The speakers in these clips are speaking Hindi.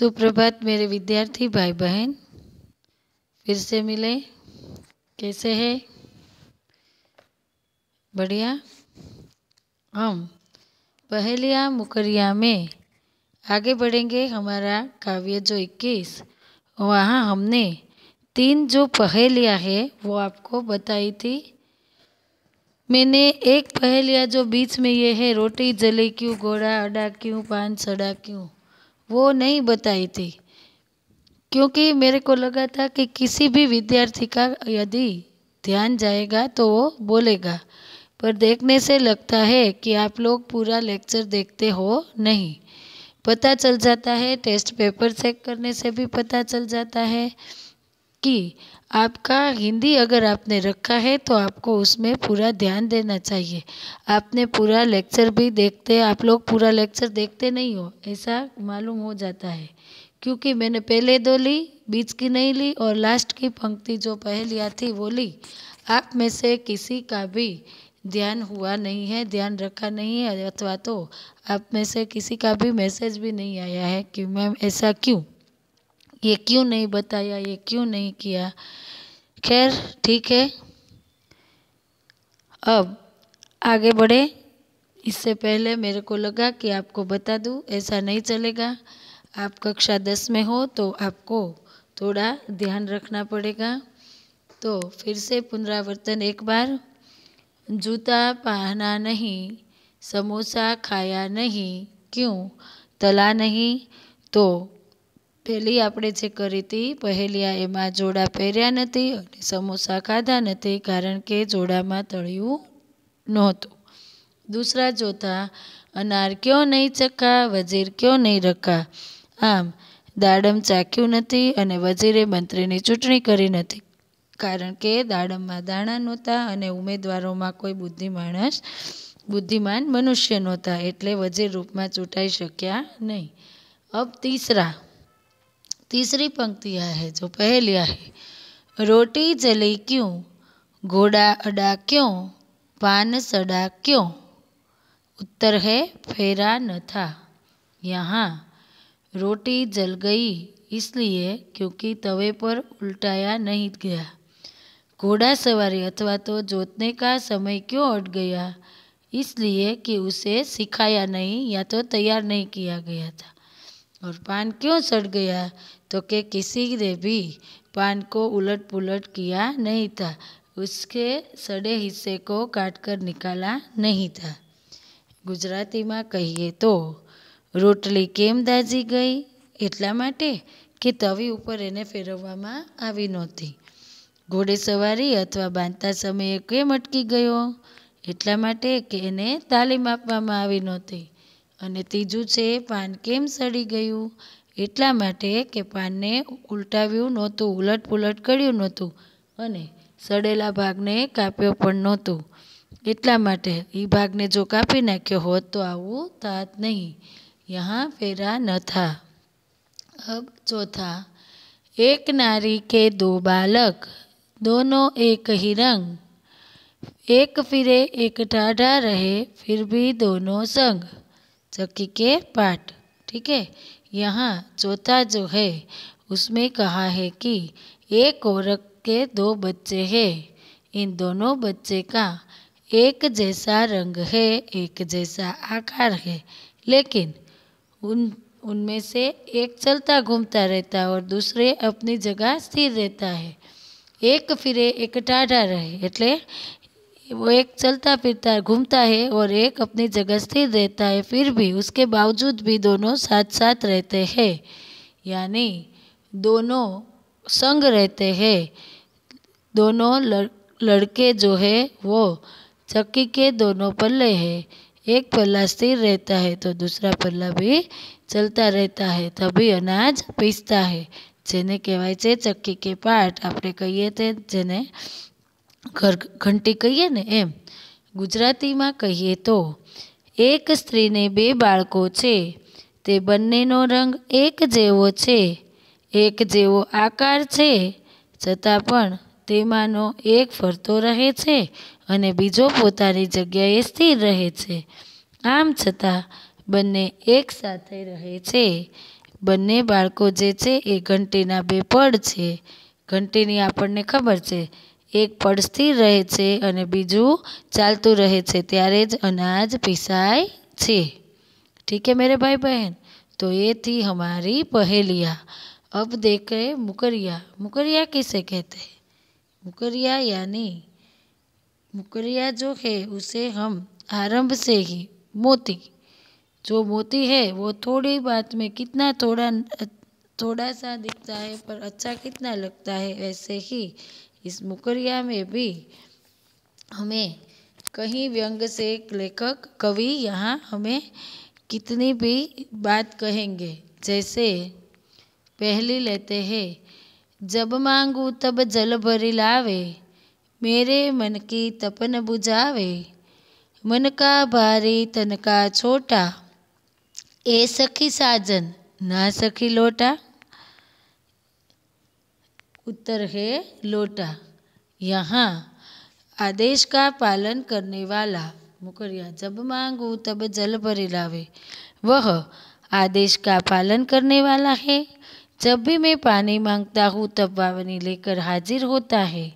सुप्रभात मेरे विद्यार्थी भाई बहन फिर से मिले कैसे हैं बढ़िया हम पहलिया मुकरिया में आगे बढ़ेंगे हमारा काव्य जो इक्कीस वहाँ हमने तीन जो पहेलियाँ है वो आपको बताई थी मैंने एक पहेलिया जो बीच में ये है रोटी जले क्यों घोड़ा अडा क्यों पान सड़ा क्यों वो नहीं बताई थी क्योंकि मेरे को लगा था कि किसी भी विद्यार्थी का यदि ध्यान जाएगा तो वो बोलेगा पर देखने से लगता है कि आप लोग पूरा लेक्चर देखते हो नहीं पता चल जाता है टेस्ट पेपर चेक करने से भी पता चल जाता है कि आपका हिंदी अगर आपने रखा है तो आपको उसमें पूरा ध्यान देना चाहिए आपने पूरा लेक्चर भी देखते आप लोग पूरा लेक्चर देखते नहीं हो ऐसा मालूम हो जाता है क्योंकि मैंने पहले दो ली बीच की नहीं ली और लास्ट की पंक्ति जो पहली आती वो ली आप में से किसी का भी ध्यान हुआ नहीं है ध्यान रखा नहीं है अथवा तो आप में से किसी का भी मैसेज भी नहीं आया है कि मैम ऐसा क्यों ये क्यों नहीं बताया ये क्यों नहीं किया खैर ठीक है अब आगे बढ़े इससे पहले मेरे को लगा कि आपको बता दूँ ऐसा नहीं चलेगा आप कक्षा दस में हो तो आपको थोड़ा ध्यान रखना पड़ेगा तो फिर से पुनरावर्तन एक बार जूता पहना नहीं समोसा खाया नहीं क्यों तला नहीं तो પહેલી આપણે જે કરી હતી પહેલિયા એમાં જોડા પહેર્યા નથી અને સમોસા ખાધા નથી કારણ કે જોડામાં તળ્યું નહોતું દૂસરા જોતા અનાર ક્યો નહીં ચખા વજીર ક્યો નહીં રખા આમ દાડમ ચાખ્યું નથી અને વજીરે મંત્રીની ચૂંટણી કરી નથી કારણ કે દાડમમાં દાણા નહોતા અને ઉમેદવારોમાં કોઈ બુદ્ધિ માણસ બુદ્ધિમાન મનુષ્ય નહોતા એટલે વજીર રૂપમાં ચૂંટાઈ શક્યા નહીં અબ તીસરા तीसरी पंक्ति है जो पहली है रोटी जली क्यों घोड़ा अड़ा क्यों पान सड़ा क्यों उत्तर है फेरा न था यहाँ रोटी जल गई इसलिए क्योंकि तवे पर उल्टाया नहीं गया घोड़ा सवारी अथवा तो जोतने का समय क्यों अट गया इसलिए कि उसे सिखाया नहीं या तो तैयार नहीं किया गया था और पान क्यों सड़ गया तो कि किसी ने भी पान को उलट पुलट किया नहीं था उसके सड़े हिस्से को काट निकाला नहीं था ગુજરાતીમાં કહીએ તો રોટલી કેમ દાઝી ગઈ એટલા માટે કે તવી ઉપર એને ફેરવવામાં આવી નહોતી ઘોડેસવારી અથવા બાંધતા સમયે કેમ અટકી ગયો એટલા માટે કે એને તાલીમ આપવામાં આવી નહોતી અને ત્રીજું છે પાન કેમ સડી ગયું એટલા માટે કે પાન ને ઉલટા વ્યુ ન હોતો ઉલટપુલટ કર્યું નહોતું અને સડેલા ભાગ ને કાપ્યો પણ નહોતો એટલા માટે ઈ ભાગ ને જો કાપી નાખ્યો હો તો આવું થાત નહીં અહીં ફેરા ન થા અબ ચોથા એક નારી કે દો બાળક દોનો એક હિરંગ એક फिરે એક ડા ડા રહે ફિર ભી દોનો સંગ જકી કે પાઠ ठीक है यहाँ चौथा जो है उसमें कहा है कि एक औरत के दो बच्चे हैं इन दोनों बच्चे का एक जैसा रंग है एक जैसा आकार है लेकिन उन उनमें से एक चलता घूमता रहता है और दूसरे अपनी जगह स्थिर रहता है एक फिरे एक टाढ़ा रहे एट वो एक चलता फिरता घूमता है और एक अपनी जगह स्थिर रहता है फिर भी उसके बावजूद भी दोनों साथ साथ रहते हैं यानी दोनों संग रहते हैं दोनों लड़, लड़के जो है वो चक्की के दोनों पल्ले हैं एक पल्ला स्थिर रहता है तो दूसरा पल्ला भी चलता रहता है तभी अनाज पीसता है जेने कहवाये चक्की के पार्ट પાટ कही थे जेने ઘર ઘંટી કહીએ ને એમ ગુજરાતીમાં કહીએ તો એક સ્ત્રીને બે બાળકો છે તે બંનેનો રંગ એક જેવો છે એક જેવો આકાર છે છતાં પણ તેમાંનો એક ફરતો રહે છે અને બીજો પોતાની જગ્યાએ સ્થિર રહે છે આમ છતાં બંને એક સાથે રહે છે બંને બાળકો જે છે એ ઘંટીના બે પડ છે ઘંટીની આપણને ખબર છે एक પડતી स्थिर रहे અને બીજું चालतु रहे છે त्यारे ज अनाज पीसाय ठीक है मेरे भाई बहन तो ये थी हमारी पहेलिया अब देखे मुकरिया मुकरिया किसे कहते हैं मुकरिया यानी मुकरिया जो है उसे हम आरंभ से ही मोती जो मोती है वो थोड़ी बात में कितना थोड़ा थोड़ा सा दिखता है पर अच्छा कितना लगता है ऐसे ही इस मुकरिया में भी हमें कहीं व्यंग से एक लेखक कवि यहाँ हमें कितनी भी बात कहेंगे जैसे पहली लेते हैं जब मांगू तब जल भरी लावे मेरे मन की तपन बुझावे मन का भारी तन का छोटा ए सखी साजन ना सखी लोटा उत्तर है लोटा यहाँ आदेश का पालन करने वाला मुकरिया जब मांगू तब जल भरे लावे वह आदेश का पालन करने वाला है जब भी मैं पानी मांगता हूँ तब पावनी लेकर हाजिर होता है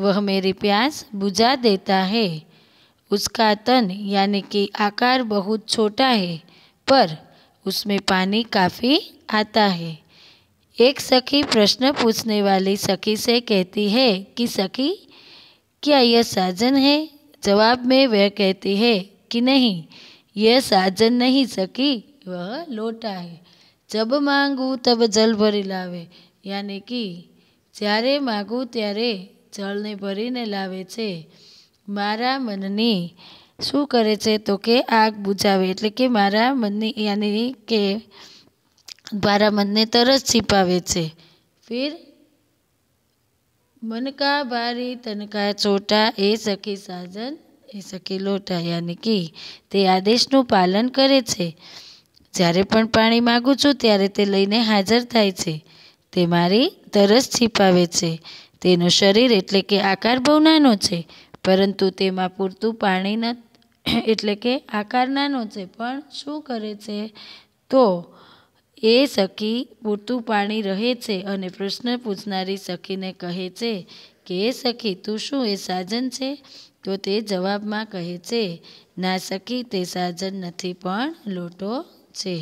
वह मेरी प्यास बुझा देता है उसका तन यानी कि आकार बहुत छोटा है पर उसमें पानी काफ़ी आता है एक सखी प्रश्न पूछने वाली सखी से कहती है कि सखी क्या यह साजन है जवाब में वह कहती है कि नहीं यह साजन नहीं सखी वह लोटा है जब मांगू तब जल भरी लावे यानी कि जयरे જ્યારે માગું ત્યારે ने ભરીને લાવે છે મારા મનની शू करे छे तो के आग बुझावे एट्ले कि मारा मन यानी के द्वारा મનને તરસ तरस છે ફિર मन का भारी तन का એ સખી સાજન એ સખી લોટા યાની કે તે આદેશનું પાલન કરે છે જ્યારે પણ પાણી માગું છું ત્યારે તે લઈને હાજર થાય છે તે મારી તરસ છીપાવે છે તેનું શરીર એટલે કે આકાર બહુ નાનો છે પરંતુ તેમાં પૂરતું પાણી ન એટલે કે આકાર નાનો છે પણ શું કરે છે તો એ સખી પૂરતું પાણી રહે છે અને પ્રશ્ન પૂછનારી સખીને કહે છે કે એ સખી તું શું એ સાજન છે તો તે જવાબમાં કહે છે ના સખી તે સાજન નથી પણ લોટો છે